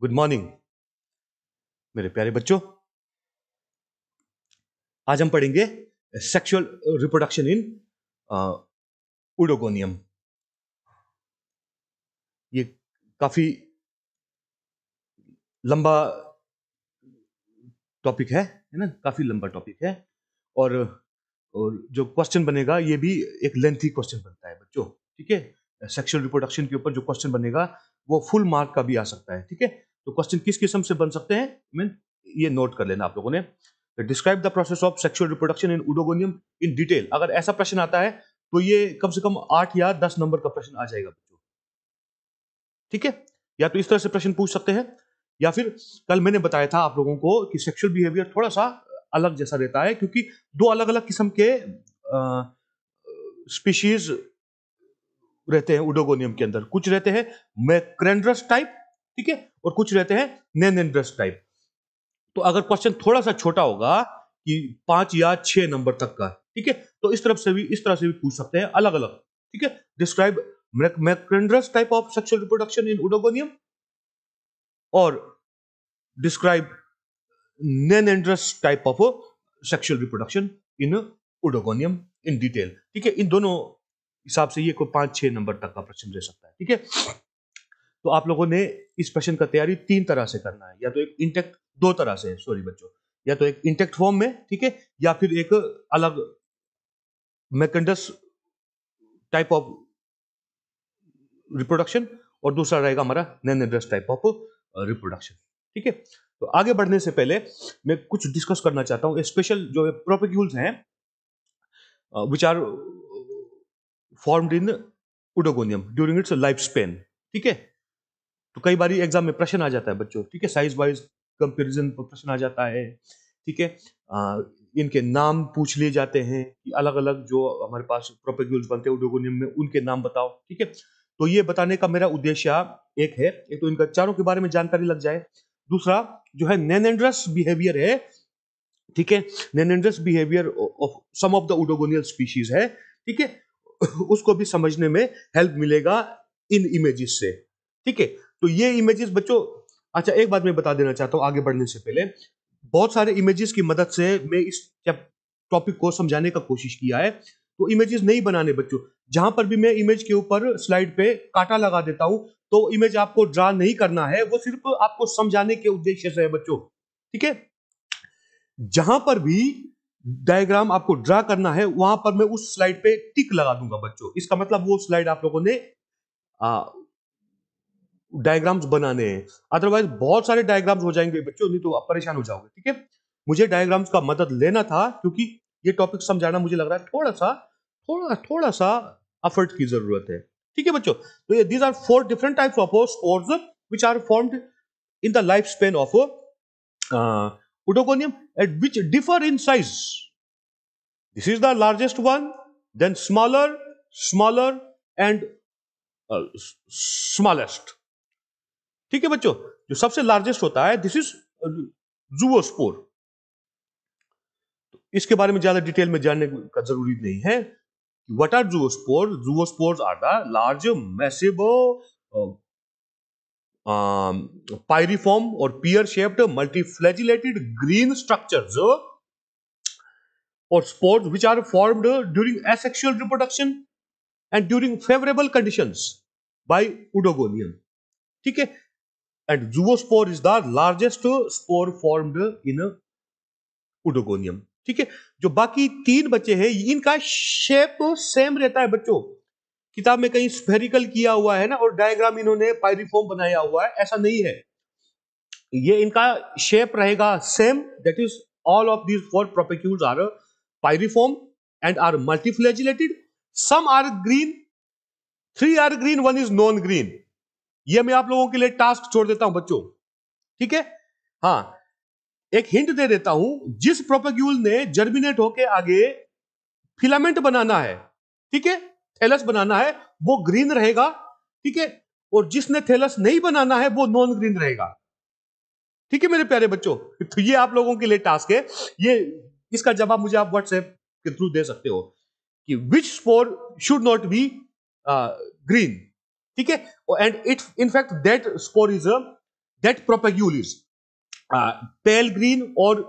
Good morning मेरे प्यारे बच्चों आज हम पढ़ेंगे सेक्सुअल रिप्रोडक्शन इन उडोगोनियम ये काफी लंबा टॉपिक है है ना काफी लंबा टॉपिक है और और जो क्वेश्चन बनेगा ये भी एक लेंथी क्वेश्चन बनता है बच्चों ठीक है सेक्सुअल रिप्रोडक्शन के ऊपर जो क्वेश्चन बनेगा वो फुल मार्क का भी आ सकता है ठीक है तो क्वेश्चन किस किस्म से बन सकते हैं मीन ये नोट कर लेना आप लोगों ने describe the process of sexual reproduction in Oedogonium in detail अगर ऐसा प्रश्न आता है तो ये कम से कम आठ या दस नंबर का प्रश्न आ जाएगा बच्चों ठीक है या तो इस तरह से प्रश्न पूछ सकते हैं या फिर कल मैंने बताया था आप लोगों को कि सेक्सुअल बिहेवियर थोड़ा सा अलग जैसा रहता है क्योंकि दो अलग अलग किस्म के स्पीशीज रहते हैं उडोगोनियम के अंदर कुछ रहते हैं मैक्रेंड्रस टाइप ठीक है और कुछ रहते हैं नेनेंड्रस टाइप तो अगर क्वेश्चन थोड़ा सा छोटा होगा कि पांच या छह नंबर तक का ठीक है तो इस तरफ से भी इस तरह से भी पूछ सकते हैं अलग अलग ठीक है describe macrandrous type of sexual reproduction in Oedogonium और describe nannandrous type of sexual reproduction in Oedogonium in detail ठीक है इन दोनों हिसाब से ये कोई पांच छह नंबर तक का प्रश्न रह सकता है ठीक है तो आप लोगों ने इस प्रश्न का तैयारी तीन तरह से करना है या तो एक इंटेक्ट दो तरह से सॉरी बच्चों या तो एक इंटेक्ट फॉर्म में ठीक है या फिर एक अलग मैकेंडस टाइप ऑफ रिप्रोडक्शन और दूसरा रहेगा हमारा नैन टाइप ऑफ रिप्रोडक्शन ठीक है तो आगे बढ़ने से पहले मैं कुछ डिस्कस करना चाहता हूँ स्पेशल जो प्रोपिक्यूल्स हैं which are formed in Oedogonium during its life span ठीक है तो कई बार एग्जाम में प्रश्न आ जाता है बच्चों ठीक है साइज वाइज कंपेरिजन पर प्रश्न आ जाता है ठीक है इनके नाम पूछ लिए जाते हैं कि अलग अलग जो हमारे पास प्रोपेग्यूल्स बनते हैं उडोगोनियम में उनके नाम बताओ ठीक है तो ये बताने का मेरा उद्देश्य एक है एक तो इनका चारों के बारे में जानकारी लग जाए दूसरा जो है नैनेंड्रस बिहेवियर है ठीक है nannandrous behaviour of some of the oedogonial species है ठीक है उसको भी समझने में हेल्प मिलेगा इन इमेजेस से ठीक है तो ये इमेजेस बच्चों अच्छा एक बात मैं बता देना चाहता हूँ आगे बढ़ने से पहले बहुत सारे इमेजेस की मदद से मैं इस टॉपिक को समझाने का कोशिश किया है तो इमेजेस नहीं बनाने बच्चों जहां पर भी मैं इमेज के ऊपर स्लाइड पे काटा लगा देता हूं तो इमेज आपको ड्रा नहीं करना है वो सिर्फ आपको समझाने के उद्देश्य से है बच्चों ठीक है जहां पर भी डायग्राम आपको ड्रा करना है वहां पर मैं उस स्लाइड पे टिक लगा दूंगा बच्चों इसका मतलब वो स्लाइड आप लोगों ने डायग्राम्स बनाने हैं अदरवाइज बहुत सारे डायग्राम्स हो जाएंगे बच्चों नहीं तो आप परेशान हो जाओगे ठीक है मुझे डायग्राम्स का मदद लेना था क्योंकि ये टॉपिक समझाना मुझे लग रहा है थोड़ा सा थोड़ा थोड़ा सा अफर्ट की जरूरत है ठीक है बच्चों तो ये these are four different types of spores which are formed in the life span of Oedogonium and which differ in size. This is the largest one, then smaller, smaller and uh, smallest. ठीक है बच्चों जो सबसे largest होता है this is zoospore इसके बारे में ज्यादा डिटेल में जानने का जरूरी नहीं है what are zoospore zoospores are the large massive pyriform और pear shaped multiflagellated green structure और spores which are formed during asexual reproduction and during favourable condition by Oedogonium ठीक है and zoospore is the largest spore formed in Oedogonium ठीक है जो बाकी तीन बच्चे हैं इनका शेप सेम रहता है बच्चों किताब में कहीं स्फेरिकल किया हुआ है ना और डायग्राम इन्होंने पायरिफॉर्म बनाया हुआ है ऐसा नहीं है ये इनका शेप रहेगा same that is all of these four propagules are pyriform and are multiflagellated some are green three are green one is non green ये मैं आप लोगों के लिए टास्क छोड़ देता हूं बच्चों ठीक है हाँ एक हिंट दे देता हूं जिस प्रोपेक्यूल ने जर्मिनेट होके आगे फिलामेंट बनाना है ठीक है थैलस बनाना है वो ग्रीन रहेगा ठीक है और जिसने थैलस नहीं बनाना है वो नॉन ग्रीन रहेगा ठीक है मेरे प्यारे बच्चों तो ये आप लोगों के लिए टास्क है ये इसका जवाब मुझे आप व्हाट्सएप के थ्रू दे सकते हो कि which spore should not be green ठीक है and it in fact that spore is that propagule is pale green और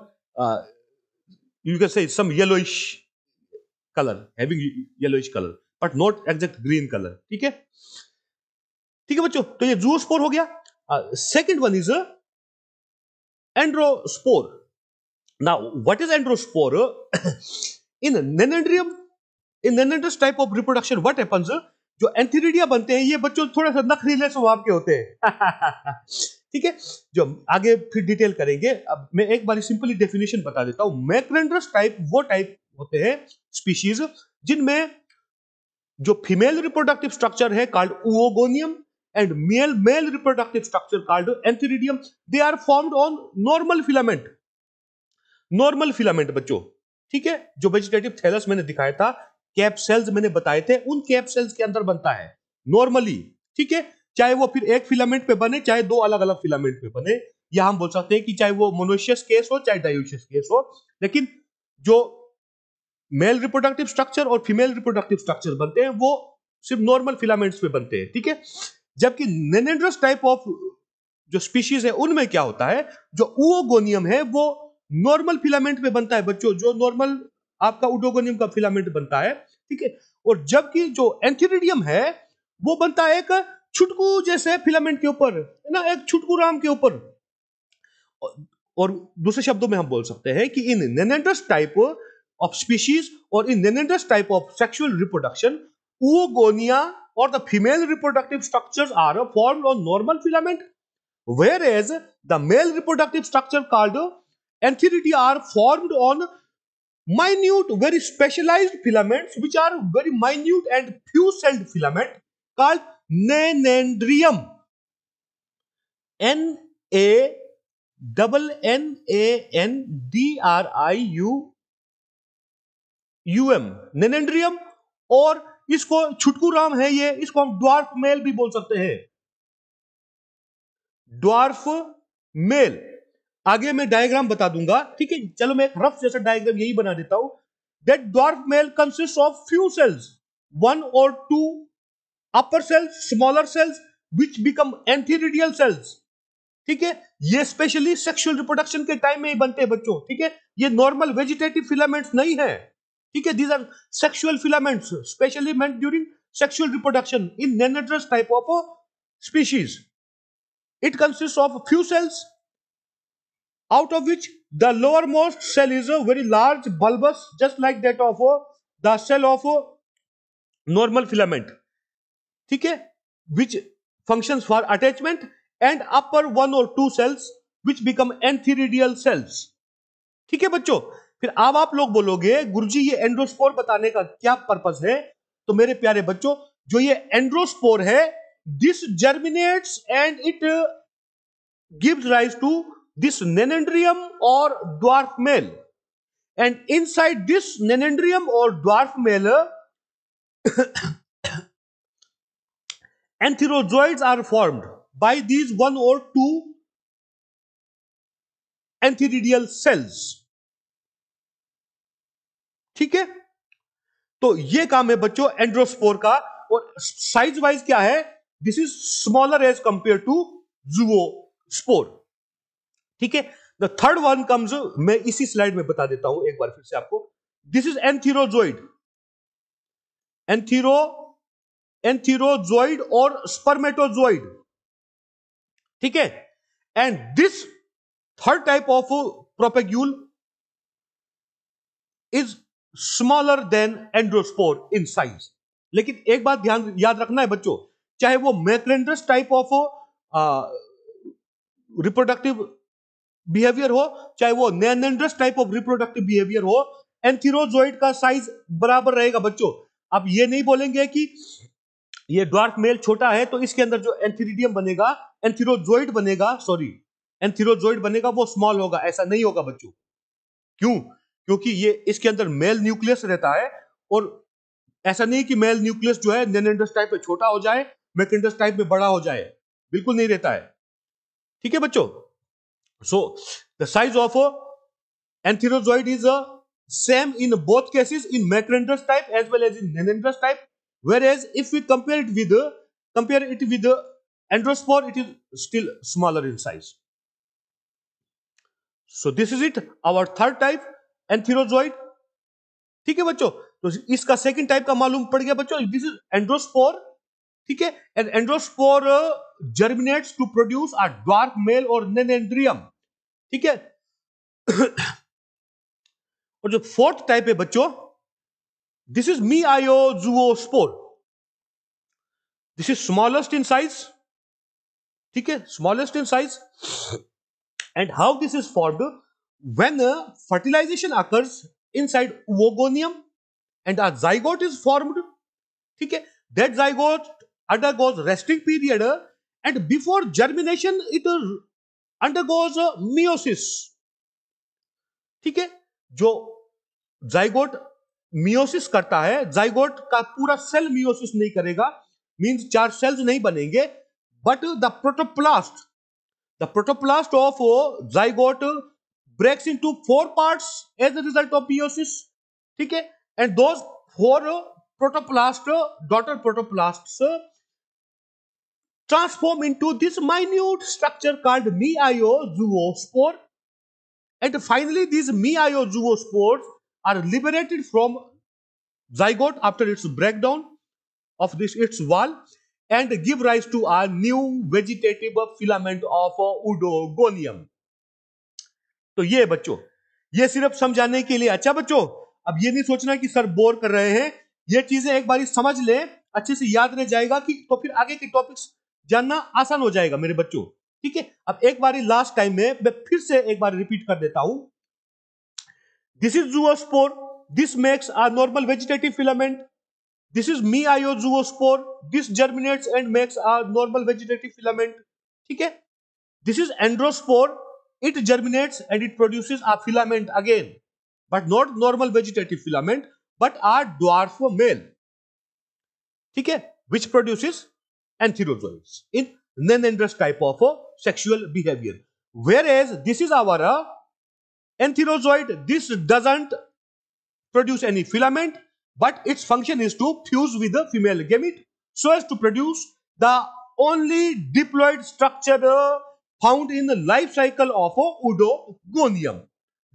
you can say some yellowish colour having yellowish colour but not exact green colour ठीक है ठीक है बच्चों तो ये जूस्पोर हो गया second one is androspore now what is androspore in nannandrium in nannandrous type of reproduction what happens जो एंथीरिडिया बनते हैं ये बच्चों थोड़ा सा नखरीले स्वभाव के होते हैं ठीक है जो आगे फिर डिटेल करेंगे अब मैं एक बार सिंपली डेफिनेशन बता देता हूं मैक्रेंड्रस टाइप वो टाइप होते हैं स्पीशीज जिनमें जो फीमेल रिप्रोडक्टिव स्ट्रक्चर है called oogonium and male male reproductive structure called antheridium they are formed on normal filament normal filament बच्चों ठीक है जो वेजिटेटिव थैलस मैंने दिखाया था कैप सेल्स मैंने बताए थे उन कैप सेल्स के अंदर बनता है नॉर्मली ठीक है चाहे वो फिर एक फिलामेंट पे बने चाहे दो अलग अलग फिलामेंट पे बने या हम बोल सकते हैं कि चाहे वो मोनोशियस केस हो चाहे डायोशियस केस हो लेकिन जो मेल रिप्रोडक्टिव स्ट्रक्चर और फीमेल रिप्रोडक्टिव स्ट्रक्चर बनते हैं वो सिर्फ नॉर्मल फिलामेंट्स पे बनते हैं ठीक है जबकि नेनेड्रस टाइप ऑफ जो स्पीशीज है उनमें क्या होता है जो उओगोनियम है वो नॉर्मल फिलामेंट पे बनता है बच्चों जो नॉर्मल आपका उडोगोनियम का फिलामेंट बनता है ठीक है और जबकि जो एंथीरिडियम है वो बनता है एक छुटकू जैसे फिलामेंट के ऊपर है ना एक छुटकू राम के ऊपर और दूसरे शब्दों में हम बोल सकते हैं कि in nannandrous type of of species or in another type of sexual reproduction, oogonia or the female reproductive structures are formed on normal filament, whereas the male reproductive structure called antheridae are formed on minute, very specialized filaments which are very minute and few-celled filament called nanandrium. N A double N A N D R I U um nannandrium और इसको छुटकू राम है ये इसको हम dwarf mail भी बोल सकते हैं ड्वार्फ मेल आगे मैं डायग्राम बता दूंगा ठीक है चलो मैं एक रफ जैसा डायग्राम यही बना देता हूं that dwarf male consist of few cells one or two upper cells smaller cells which become antheridial cells ठीक है ये स्पेशली सेक्सुअल रिप्रोडक्शन के टाइम में ही बनते हैं बच्चों ठीक है ये नॉर्मल वेजिटेटिव फिलामेंट्स नहीं है ठीक these are sexual filaments, specially meant during sexual reproduction in in nannandrous type of species it consists of few cells out of which the lowermost cell is a very large bulbous just like that of a, the cell of a normal filament ठीक है which functions for attachment and upper one or two cells which become antheridial cells ठीक है फिर अब आप लोग बोलोगे गुरुजी ये एंड्रोस्पोर बताने का क्या पर्पज है तो मेरे प्यारे बच्चों जो ये एंड्रोस्पोर है this germinates and it gives rise to this nannandrium or dwarf male and inside this nannandrium or dwarf male antherozoid are formed by these one or two antheridial cells ठीक है तो ये काम है बच्चों एंड्रोस्पोर का और साइज वाइज क्या है this is smaller as compare to zoospore ठीक है द थर्ड वन कम्स मैं इसी स्लाइड में बता देता हूं एक बार फिर से आपको दिस इज एंथीरोजोइड एंथीरो एंथीरोजोइड और स्पर्मेटोजोइड ठीक है and this third type of propagule is smaller than androspore in size लेकिन एक बात ध्यान याद रखना है बच्चों चाहे वो macrandrous type of reproductive behaviour हो चाहे वो nannandrous type of reproductive behaviour हो एंथीरोजोइड का साइज बराबर रहेगा बच्चों अब ये नहीं बोलेंगे कि ये ड्वार्फ मेल छोटा है तो इसके अंदर जो एंथीरिडियम बनेगा एंथीरोजोइड बनेगा सॉरी एंथीरोजोइड बनेगा वो स्मॉल होगा ऐसा नहीं होगा बच्चों क्यों क्योंकि ये इसके अंदर मेल न्यूक्लियस रहता है और ऐसा नहीं कि मेल न्यूक्लियस जो है नेनेंडस टाइप में छोटा हो जाए मैकेंडस टाइप में बड़ा हो जाए बिल्कुल नहीं रहता है ठीक है बच्चों so the size of antherozoid is same in both cases in macrandrous type as well as in nannandrous type whereas if we compare it with compare it with androspore it is still smaller in size so this is it our third type and ठीक है बच्चों तो इसका second type का मालूम पड़ गया बच्चों दिस इज एंड्रोस्पोर ठीक है and androspore germinates to produce a dwarf male or nannandrium ठीक है और जो फोर्थ टाइप है बच्चों this is meiospore this is smallest in size ठीक है smallest in size and how this is formed when uh, fertilization occurs inside oogonium and a zygote is formed ठीक है that zygote undergoes resting period uh, and before germination it uh, undergoes uh, meiosis ठीक है जो zygote meiosis करता है zygote का पूरा cell meiosis नहीं करेगा मींस चार सेल्स नहीं बनेंगे but the protoplast the protoplast of zygote breaks into four parts as a result of meiosis. Okay? And those four uh, protoplasts, daughter protoplasts, transform into this minute structure called meiozospore. And finally, these meiozospores are liberated from zygote after its breakdown of this its wall and give rise to a new vegetative filament of uh, Udogonium. तो ये बच्चों ये सिर्फ समझाने के लिए अच्छा बच्चों अब ये नहीं सोचना कि सर बोर कर रहे हैं ये चीजें एक बार समझ ले अच्छे से याद रह जाएगा कि तो फिर आगे के टॉपिक्स जानना आसान हो जाएगा मेरे बच्चों ठीक है अब एक बार लास्ट टाइम में मैं फिर से एक बार रिपीट कर देता हूं this is zoospore this makes a normal vegetative filament this is meiozoospore this germinates and makes a normal vegetative filament ठीक है this is androspore it germinates and it produces a filament again, but not normal vegetative filament, but a dwarf male, okay, which produces antherozoids in non-endrous type of sexual behavior. Whereas this is our uh, antherozoid, this doesn't produce any filament, but its function is to fuse with the female gamete so as to produce the only diploid structure uh, found in the life cycle of a udogonium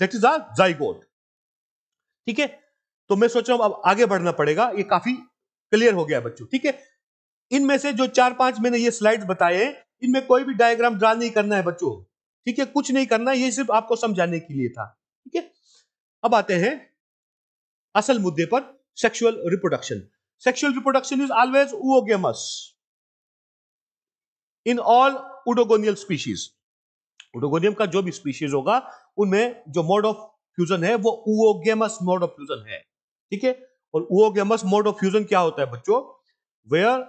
that is a zygote ठीक है तो मैं सोच रहा हूं अब आगे बढ़ना पड़ेगा ये काफी क्लियर हो गया बच्चों ठीक है इनमें से जो चार पांच मैंने ये स्लाइड्स बताए इनमें कोई भी डायग्राम ड्रा नहीं करना है बच्चों ठीक है कुछ नहीं करना ये सिर्फ आपको समझाने के लिए था ठीक है अब आते हैं असल मुद्दे पर sexual reproduction sexual reproduction is always oogamous in all oedogonial species Oedogonium का जो भी स्पीशीज होगा उनमें जो मोड ऑफ फ्यूजन है वो उगेमस मोड ऑफ फ्यूजन है ठीक है और उगेमस मोड ऑफ फ्यूजन क्या होता है बच्चों where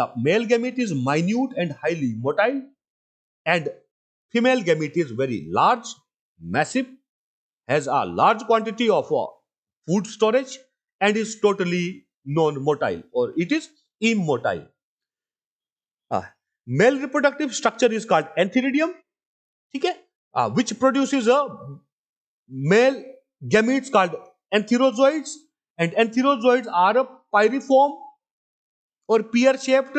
the male gamete is minute and highly motile and female gamete is very large massive has a large quantity of food storage and is totally non motile or it is immotile male reproductive structure is called antheridium ठीक है which produce a male gametes called antherozoids and antherozoids are a pyriform or pear shaped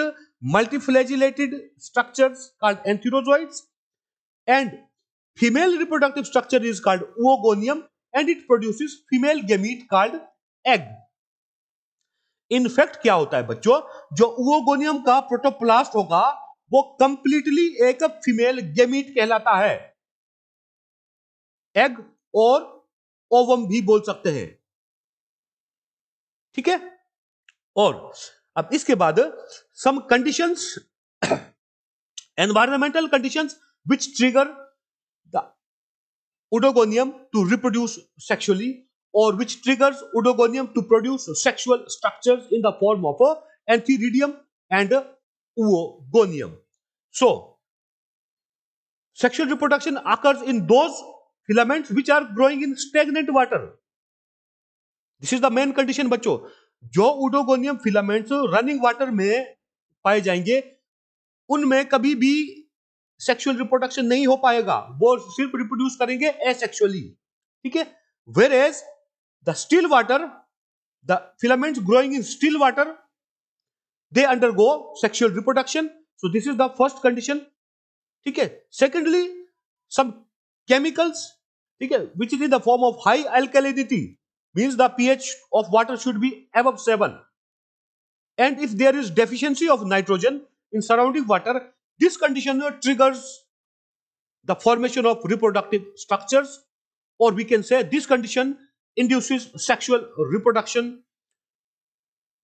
multiflagellated structure called antherozoids and female reproductive structure is called oogonium and it produce female gamete called egg in fact क्या होता है बच्चों जो oogonium का protoplast होगा वो completely एक female gamete कहलाता है एग और ओवम भी बोल सकते हैं ठीक है और अब इसके बाद some conditions environmental conditions which trigger the Oedogonium to reproduce sexually or which triggers Oedogonium to produce sexual structures in the form of antheridium and oogonium So, sexual reproduction occurs in those filaments which are growing in stagnant water. This is the main condition बच्चों जो oedogonium filaments running water में पाए जाएंगे उनमें कभी भी sexual reproduction नहीं हो पाएगा वो सिर्फ रिप्रोड्यूस करेंगे एसेक्सुअली ठीक है whereas the still water the filaments growing in still water they undergo sexual reproduction so this is the first condition okay. secondly some chemicals okay, which is in the form of high alkalinity means the pH of water should be above 7 and if there is deficiency of nitrogen in surrounding water this condition triggers the formation of reproductive structures or we can say this condition induces sexual reproduction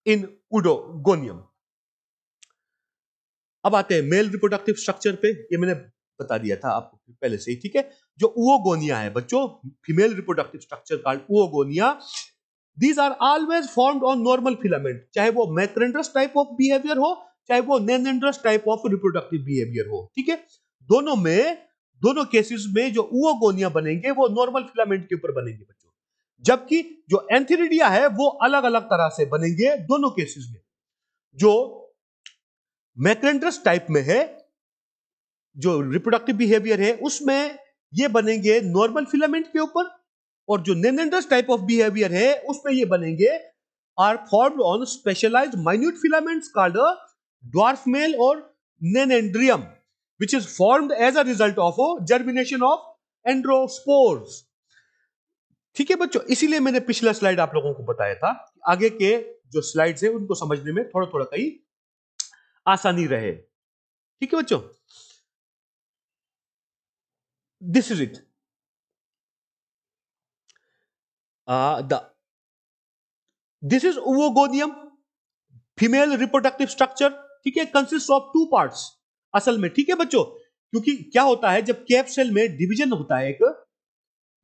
in Udogonium. अब आते हैं mail reproductive structure पे ये मैंने बता दिया था आपको पहले से ही ठीक है जो ओगोनिया है बच्चों female reproductive structure called oogonia these are always formed on normal filament चाहे वो मैथरेंड्रस टाइप ऑफ बिहेवियर हो चाहे वो nannandrous type of reproductive behaviour हो ठीक है दोनों में दोनों केसेस में जो ओगोनिया बनेंगे वो नॉर्मल फिलामेंट के ऊपर बनेंगे बच्चों जबकि जो एंथेरिडिया है वो अलग अलग तरह से बनेंगे दोनों केसेस में जो मैक्रेंड्रस टाइप में है जो रिप्रोडक्टिव बिहेवियर है उसमें ये बनेंगे नॉर्मल फिलामेंट के ऊपर और जो नेनेंड्रस टाइप ऑफ बिहेवियर है उसमें ये बनेंगे are form on specialise minute filaments called dwarf male or nannandrium which is form as a result of germination of androspores ठीक है बच्चों इसीलिए मैंने पिछला स्लाइड आप लोगों को बताया था आगे के जो स्लाइड्स है उनको समझने में थोड़ा थोड़ा कहीं आसानी रहे ठीक है बच्चों this is it the this is oogonium female reproductive structure ठीक है कंसिस्ट ऑफ टू पार्ट्स असल में ठीक है बच्चों क्योंकि क्या होता है जब कैप सेल में डिवीजन होता है एक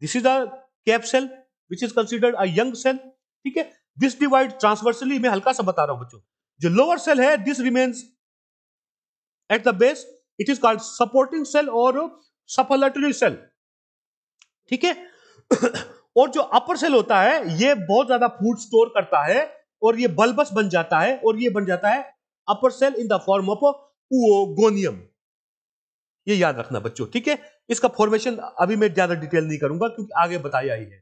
this is a cap cell which is considered a young cell ठीक है दिस डिवाइड ट्रांसवर्सली मैं हल्का सा बता रहा हूं बच्चों जो लोअर सेल है this remains at the base it is called supporting cell or suffultory cell ठीक है और जो अपर सेल होता है ये बहुत ज्यादा फूड स्टोर करता है और ये बल्बस बन जाता है और ये बन जाता है upper cell in the form of oogonium ये याद रखना बच्चों ठीक है इसका फॉर्मेशन अभी मैं ज्यादा डिटेल नहीं करूंगा क्योंकि आगे बताया ही है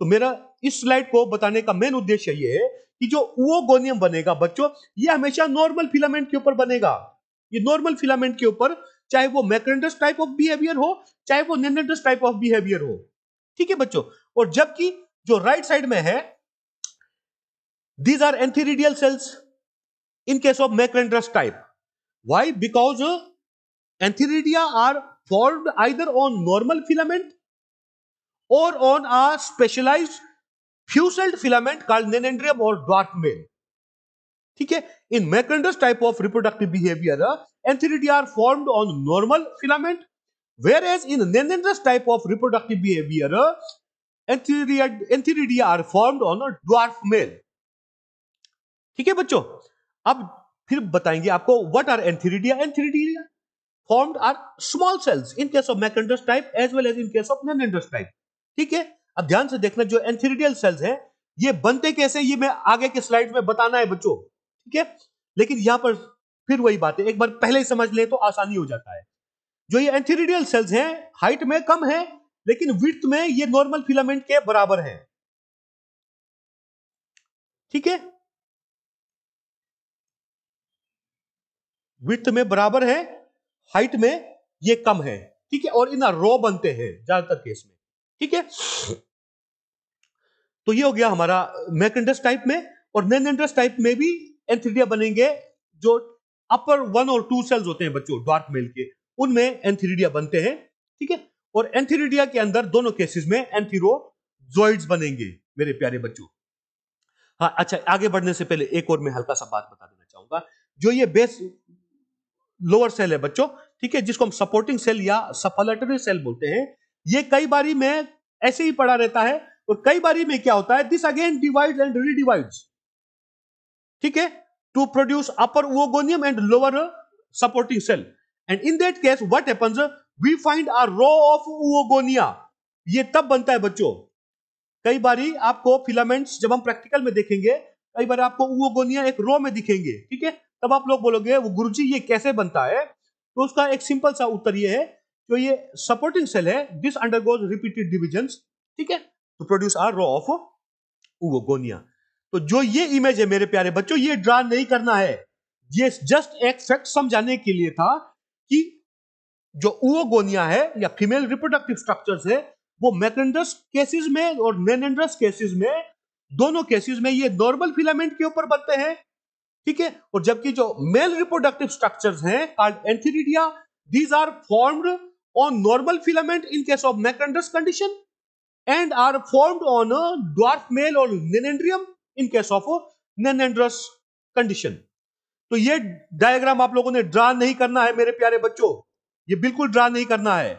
तो मेरा इस स्लाइड को बताने का मेन उद्देश्य ये है कि जो ओगोनियम बनेगा बच्चों ये हमेशा नॉर्मल फिलामेंट के ऊपर बनेगा ये नॉर्मल फिलामेंट के ऊपर चाहे वो मैक्रेंडस टाइप ऑफ बिहेवियर हो चाहे वो नेनेडस टाइप ऑफ बिहेवियर हो ठीक है बच्चों और जबकि जो राइट साइड में है these are antheridial cells in case of macrandrous type why because antheridia are formed either on normal filament or on a specialised few celled celled filament called nenandrium or ठीक है in macrandrous type of reproductive behaviour antheridia are formed on normal filament whereas in nannandrous type of reproductive behaviour antheridia are formed on dwarf male ठीक है बच्चों अब फिर बताएंगे आपको what are एंथीरिडिया are small cells in case of type as well as in case of nannandrous type ठीक है अब ध्यान से देखना जो एंथेरिडियल सेल्स है ये बनते कैसे ये मैं आगे के स्लाइड में बताना है बच्चों ठीक है लेकिन यहां पर फिर वही बात है एक बार पहले ही समझ ले तो आसानी हो जाता है जो ये एंथेरिडियल सेल्स हैं हाइट में कम है लेकिन विथ में ये नॉर्मल फिलामेंट के बराबर है ठीक है विथ में बराबर है हाइट में ये कम है ठीक है और इतना रो बनते हैं ज्यादातर केस में ठीक है तो ये हो गया हमारा मैकेंडस टाइप में और नैनडस टाइप में भी एंथीरिया बनेंगे जो upper one or two cells होते हैं बच्चों डार्क मेल के उनमें एंथीरिडिया बनते हैं ठीक है और एंथीरिडिया के अंदर दोनों केसेस में एंथीरोजोइड्स बनेंगे मेरे प्यारे बच्चों हाँ अच्छा आगे बढ़ने से पहले एक और मैं हल्का सा बात बता देना चाहूंगा जो ये बेस लोअर सेल है बच्चों ठीक है जिसको हम सपोर्टिंग सेल या सफलटरी सेल बोलते हैं ये कई बारी में ऐसे ही पड़ा रहता है और कई बारी में क्या होता है this again divide and redivide ठीक है to produce upper oogonium and lower supporting cell and in that case what happens we find a row of oogonia ये तब बनता है बच्चों कई बारी आपको फिलामेंट्स जब हम प्रैक्टिकल में देखेंगे कई बार आपको ओगोनिया एक रो में दिखेंगे ठीक है तब आप लोग बोलोगे वो गुरुजी ये कैसे बनता है तो उसका एक सिंपल सा उत्तर ये है जो ये सपोर्टिंग सेल है दिस अंडरगोज रिपीटेड डिविजन ठीक है to produce a row of oogonia तो जो ये इमेज है मेरे प्यारे बच्चों ये ड्रा नहीं करना है ये जस्ट एक फैक्ट समझाने के लिए था कि जो उगोनिया है या फीमेल रिप्रोडक्टिव स्ट्रक्चर्स है वो मैकेंड्रस केसेस में और नेनेंड्रस केसेस में दोनों केसेस में ये नॉर्मल फिलामेंट के ऊपर बनते हैं ठीक है और जबकि जो मेल रिप्रोडक्टिव स्ट्रक्चर्स हैं called antheridia these are formed on normal filament in case of macrandus condition and are formed on a dwarf male or nenendrium in case of a nenendrous condition. तो ये diagram आप लोगों ने draw नहीं करना है मेरे प्यारे बच्चों ये बिल्कुल ड्रा नहीं करना है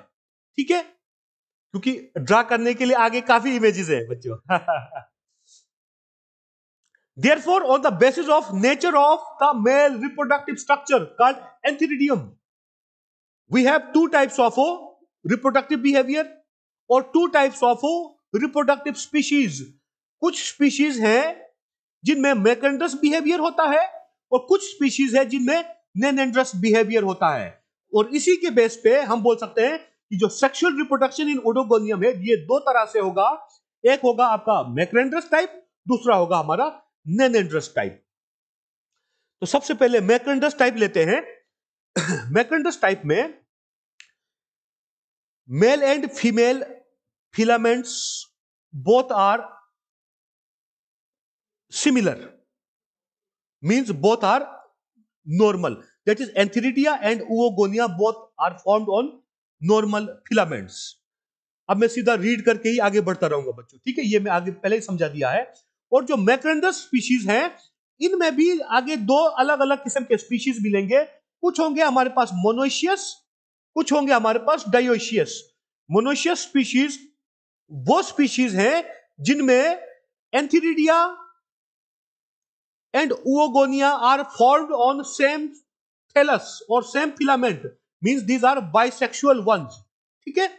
ठीक है क्योंकि ड्रा करने के लिए आगे काफी इमेजेस है बच्चों therefore on the basis of nature of the male reproductive structure called antheridium we have two types of o, oh, reproductive behavior और two types of o, oh, reproductive species. कुछ species हैं जिनमें मैकेंड्रस behaviour होता है और कुछ species है जिनमें नेनेंड्रस बिहेवियर होता है और इसी के बेस पे हम बोल सकते हैं कि जो सेक्सुअल रिप्रोडक्शन इन ओडोगोनियम है ये दो तरह से होगा एक होगा आपका मैक्रेंड्रस टाइप दूसरा होगा हमारा नेनेंड्रस टाइप तो सबसे पहले मैक्रेंड्रस टाइप लेते हैं मैक्रेंड्रस टाइप में male and female filaments both are similar means both are normal that is antheridia and oogonia both are formed on normal filaments अब मैं सीधा रीड करके ही आगे बढ़ता रहूंगा बच्चों ठीक है ये मैं आगे पहले ही समझा दिया है और जो मैक्रेंडस स्पीशीज हैं इनमें भी आगे दो अलग अलग किस्म के स्पीशीज मिलेंगे कुछ होंगे हमारे पास मोनोशियस कुछ होंगे हमारे पास डायोशियस मोनोशियस स्पीशीज वो स्पीशीज हैं जिनमें antheridia and oogonia are form on same thallus or same filament means these are bisexual ones ठीक है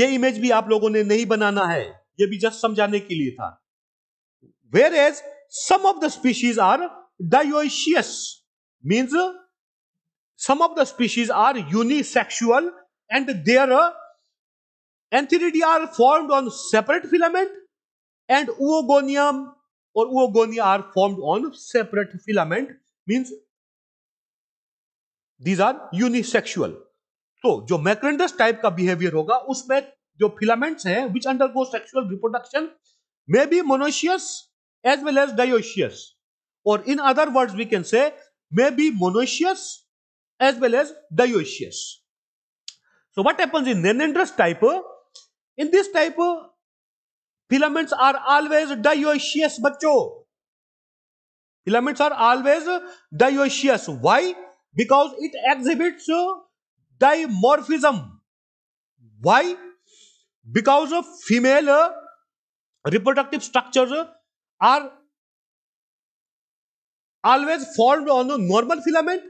ये इमेज भी आप लोगों ने नहीं बनाना है ये भी जस्ट समझाने के लिए था whereas some of the species are dioecious means some of the species are unisexual and their uh, antheridia are formed on separate filament and oogonium or oogonia are formed on separate filament means these are unisexual so the macrandus type of behavior hoga usme which undergo sexual reproduction may be monoecious as well as dioecious or in other words we can say may be monoecious as well as dioecious. So what happens in Nenendrous type? In this type, filaments are always dioecious, bacho. Filaments are always dioecious. Why? Because it exhibits dimorphism. Why? Because of female reproductive structures are always formed on the normal filament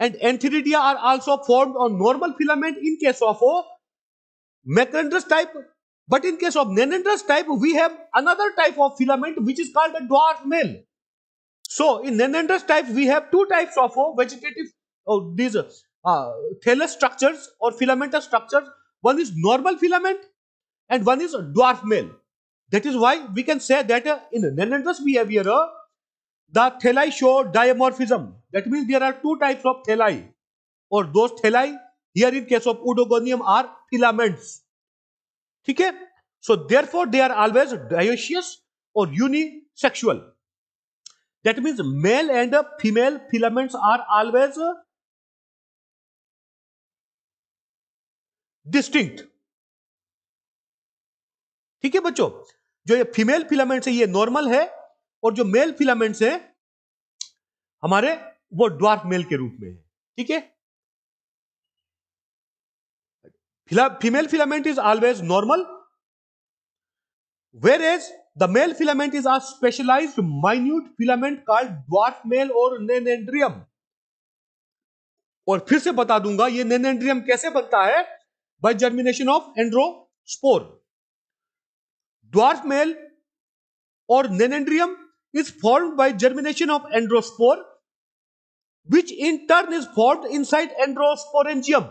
and antheridia are also formed on normal filament in case of a macrandrous type. But in case of nanandrous type, we have another type of filament which is called a dwarf male. So in nanandrous type, we have two types of uh, vegetative oh, these uh, thallus structures or filamentous structures. One is normal filament and one is dwarf male. That is why we can say that uh, in nanandrous behavior, uh, the thalli show dimorphism That means there are two types of thalli. Or those thalli, here in case of Udogonium, are filaments. ठीक है so therefore they are always dioecious or unisexual that means male and female filaments are always ठीक है बच्चों जो ये female filaments है ये normal है और जो मेल फिलामेंट्स है हमारे वो ड्वार्फ मेल के रूप में है ठीक है female filament is always normal whereas the male filament is a specialise minute filament called dwarf male or nannandrium और फिर से बता दूंगा ये नेनेंड्रियम कैसे बनता है by germination of androspore dwarf male or nannandrium is form by germination of androspore which in turn is formed inside androsporangium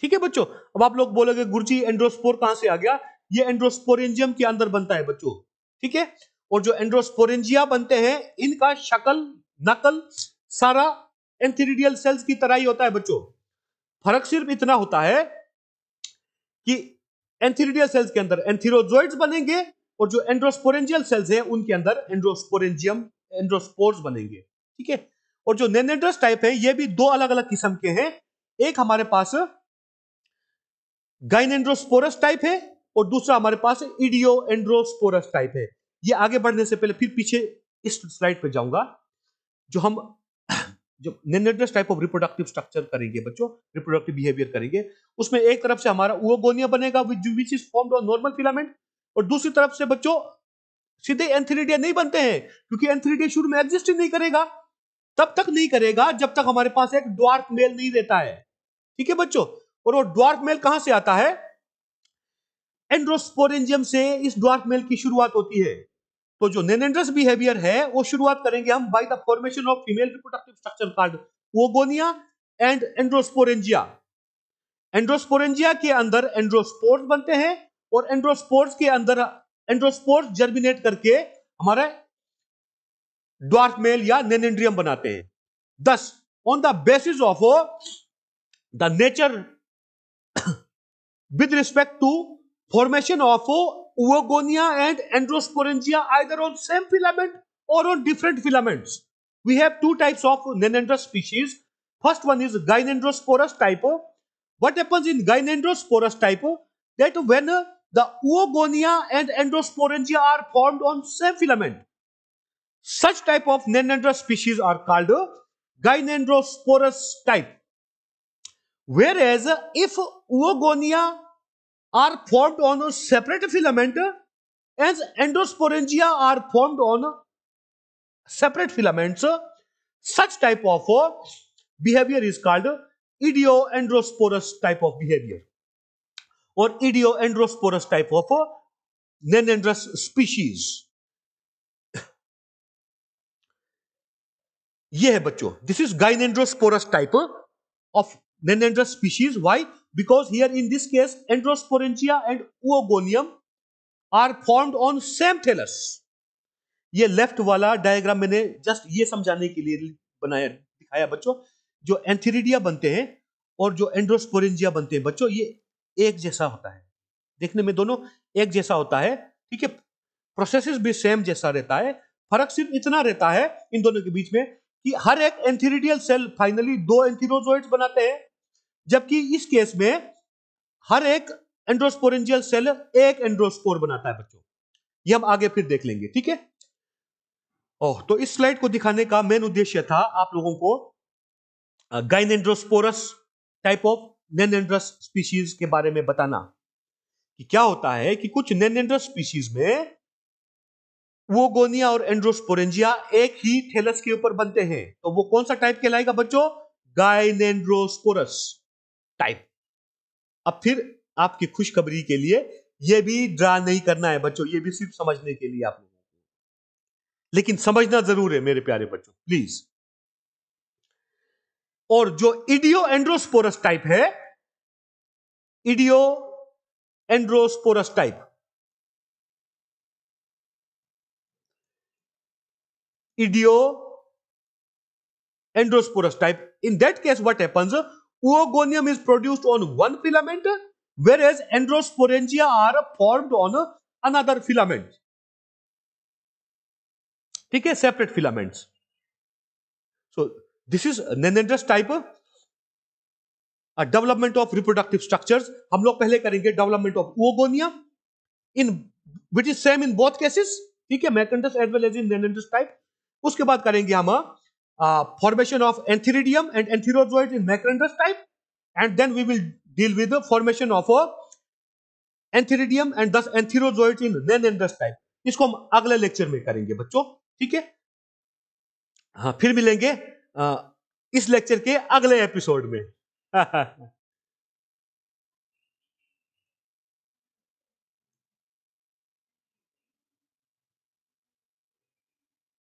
ठीक है बच्चों अब आप लोग बोलोगे गुरुजी एंड्रोस्पोर कहां से आ गया ये एंड्रोस्पोरेंजियम के अंदर बनता है बच्चों ठीक है और जो एंड्रोस्पोरेंजिया बनते हैं इनका शकल नकल सारा एंथीरिडियल सेल्स की तरह ही होता है बच्चों फर्क सिर्फ इतना होता है कि एंथीरिडियल सेल्स के अंदर एंथीरोजोइड्स बनेंगे और जो एंड्रोस्पोरेंजियल सेल्स है उनके अंदर एंड्रोस्पोरेंजियम एंड्रोस्पोर्स बनेंगे ठीक है और जो नेनेड्रस टाइप है ये भी दो अलग अलग किस्म के हैं एक हमारे पास गाइनेंड्रोस्पोरस टाइप है और दूसरा हमारे पास इडियो एंड्रोस्पोरस टाइप है ये आगे बढ़ने से पहले फिर पीछे इस स्लाइड पे जाऊंगा जो हम जो nannandrous type of reproductive structure करेंगे बच्चों रिप्रोडक्टिव बिहेवियर करेंगे उसमें एक तरफ से हमारा ओगोनिया बनेगा which is formed on normal filament और दूसरी तरफ से बच्चों सीधे एंथलीडिया नहीं बनते हैं क्योंकि एंथलीडिया शुरू में एग्जिस्ट ही नहीं करेगा तब तक नहीं करेगा जब तक हमारे पास एक ड्वार्फ मेल नहीं रहता है ठीक है बच्चों और वो ड्वार्फ मेल कहां से आता है एंड्रोस्पोरेंजियम से इस ड्वार्फ मेल की शुरुआत होती है तो जो नेनेंड्रस बिहेवियर है वो शुरुआत करेंगे हम by the formation of female reproductive structure called oogonia and androsporangia androsporangia के अंदर एंड्रोस्पोर्स बनते हैं और एंड्रोस्पोर्स के अंदर एंड्रोस्पोर जर्मिनेट करके हमारे मेल या नेनेंड्रियम बनाते हैं thus on the basis of the nature with respect to formation of oogonia and androsporangia either on same filament or on different filaments we have two types of nannandrous species first one is gynandrosporous type what happens in gynandrosporous type that when the oogonia and endosporangia are formed on same filament. Such type of Nenandra species are called gynandrosporous type. Whereas if oogonia are formed on a separate filament and endosporangia are formed on separate filaments, such type of behavior is called idioandrosporous type of behavior. Or idioandrosporous type of nannandrous species ये है बच्चों this is gynandrosporous type of nannandrous species why because here in this case androsporangia and oogonium are formed on same thallus ये left वाला diagram मैंने just ये समझाने के लिए बनाया दिखाया बच्चों जो एंथिरिडिया बनते हैं और जो एंड्रोस्पोरेंजिया बनते हैं बच्चों ये एक जैसा होता है देखने में दोनों एक जैसा होता है ठीक है प्रोसेस भी सेम जैसा रहता है फर्क सिर्फ इतना रहता है इन दोनों के बीच में कि हर एक एंथीरिडियल सेल फाइनली दो एंथीरोजोइड्स बनाते हैं जबकि इस केस में हर एक एंड्रोस्पोरेंजियल सेल एक एंड्रोस्पोर बनाता है बच्चों ये हम आगे फिर देख लेंगे ठीक है ओह तो इस स्लाइड को दिखाने का मेन उद्देश्य था आप लोगों को gynandrosporous type of nannandrous species के बारे में बताना कि क्या होता है कि कुछ नेनेंड्रस स्पीशीज में वो गोनिया और एंड्रोस्पोरेंजिया एक ही थैलस के ऊपर बनते हैं तो वो कौन सा टाइप कहलाएगा बच्चों गायनेंड्रोस्पोरस टाइप अब फिर आपकी खुशखबरी के लिए ये भी ड्रा नहीं करना है बच्चों ये भी सिर्फ समझने के लिए आप लेकिन समझना जरूर है मेरे प्यारे बच्चों प्लीज और जो इडियो एंड्रोस्पोरस टाइप है idioandrosporous type idioandrosporous type in that case what happens oogonium is produced on one filament whereas androsporangia are formed on another filament ठीक है separate filaments so this is nannandrous type development of reproductive structure हम लोग पहले करेंगे development of oogonia in which is same in both cases ठीक है macrandrous as well as in nannandrous type उसके बाद करेंगे हम formation of antheridium and antherozoid in macrandrous type and then we will deal with the formation of a antheridium and thus antherozoids in nanendus type इसको हम अगले lecture में करेंगे बच्चों ठीक है हाँ फिर मिलेंगे इस लेक्चर के अगले एपिसोड में